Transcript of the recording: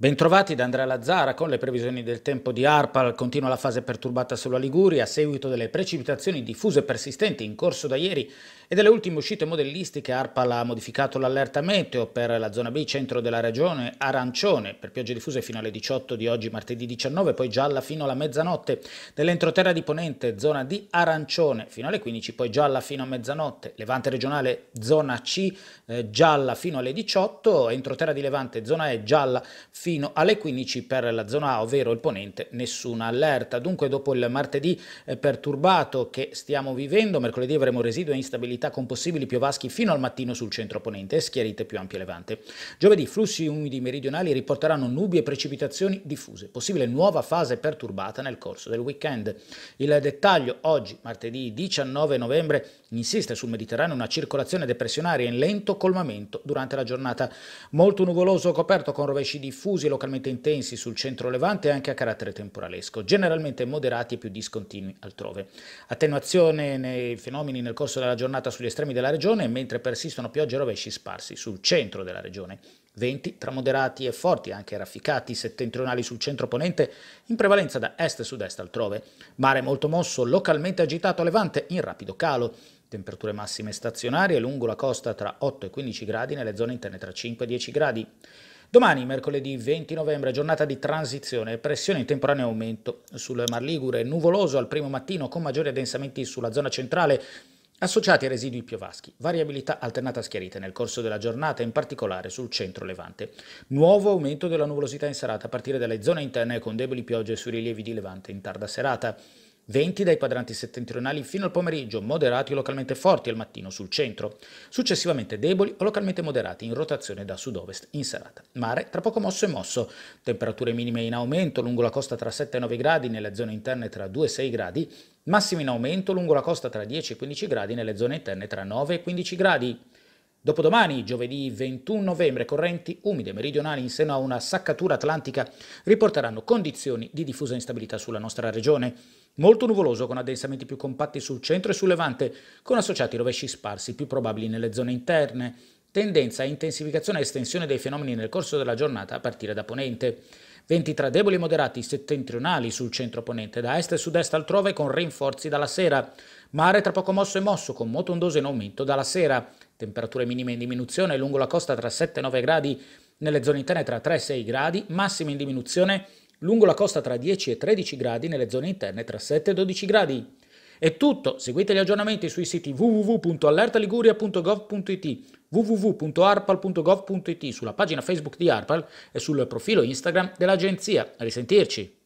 Bentrovati da Andrea Lazzara con le previsioni del tempo di ARPAL. Continua la fase perturbata sulla Liguria a seguito delle precipitazioni diffuse e persistenti in corso da ieri e delle ultime uscite modellistiche. ARPAL ha modificato l'allerta meteo per la zona B centro della regione arancione per piogge diffuse fino alle 18 di oggi martedì 19, poi gialla fino alla mezzanotte. Nell'entroterra di Ponente zona D arancione fino alle 15, poi gialla fino a mezzanotte. Levante regionale zona C eh, gialla fino alle 18, entroterra di Levante zona E gialla fino fino alle 15 per la zona A, ovvero il ponente, nessuna allerta. Dunque dopo il martedì eh, perturbato che stiamo vivendo, mercoledì avremo residui e instabilità con possibili piovaschi fino al mattino sul centro ponente e schiarite più ampie levante. Giovedì flussi umidi meridionali riporteranno nubi e precipitazioni diffuse, possibile nuova fase perturbata nel corso del weekend. Il dettaglio oggi, martedì 19 novembre, insiste sul Mediterraneo una circolazione depressionaria in lento colmamento durante la giornata. Molto nuvoloso coperto con rovesci diffusi diffusi e localmente intensi sul centro levante e anche a carattere temporalesco, generalmente moderati e più discontinui altrove. Attenuazione nei fenomeni nel corso della giornata sugli estremi della regione, mentre persistono piogge e rovesci sparsi sul centro della regione. Venti tra moderati e forti, anche rafficati, settentrionali sul centro ponente, in prevalenza da est e sud-est altrove. Mare molto mosso, localmente agitato a levante, in rapido calo. Temperature massime stazionarie lungo la costa tra 8 e 15 gradi, nelle zone interne tra 5 e 10 gradi. Domani, mercoledì 20 novembre, giornata di transizione, pressione in temporaneo aumento sul Mar Ligure, nuvoloso al primo mattino con maggiori addensamenti sulla zona centrale associati a residui piovaschi, variabilità alternata schiarita nel corso della giornata, in particolare sul centro levante. Nuovo aumento della nuvolosità in serata a partire dalle zone interne con deboli piogge sui rilievi di levante in tarda serata. Venti dai quadranti settentrionali fino al pomeriggio, moderati o localmente forti al mattino sul centro, successivamente deboli o localmente moderati in rotazione da sud-ovest in serata. Mare tra poco mosso e mosso, temperature minime in aumento lungo la costa tra 7 e 9 gradi, nelle zone interne tra 2 e 6 gradi, massime in aumento lungo la costa tra 10 e 15 gradi, nelle zone interne tra 9 e 15 gradi. Dopodomani, giovedì 21 novembre, correnti umide meridionali in seno a una saccatura atlantica riporteranno condizioni di diffusa instabilità sulla nostra regione. Molto nuvoloso con addensamenti più compatti sul centro e sul levante, con associati rovesci sparsi più probabili nelle zone interne. Tendenza a intensificazione e estensione dei fenomeni nel corso della giornata a partire da ponente venti tra deboli moderati settentrionali sul centro ponente, da est e sud-est altrove con rinforzi dalla sera. Mare tra poco mosso e mosso, con moto ondoso in aumento dalla sera. Temperature minime in diminuzione lungo la costa tra 7 e 9 gradi, nelle zone interne tra 3 e 6 gradi, massime in diminuzione lungo la costa tra 10 e 13 gradi, nelle zone interne tra 7 e 12 gradi. È tutto, seguite gli aggiornamenti sui siti www.allertaliguria.gov.it www.arpal.gov.it sulla pagina Facebook di Arpal e sul profilo Instagram dell'agenzia. A risentirci!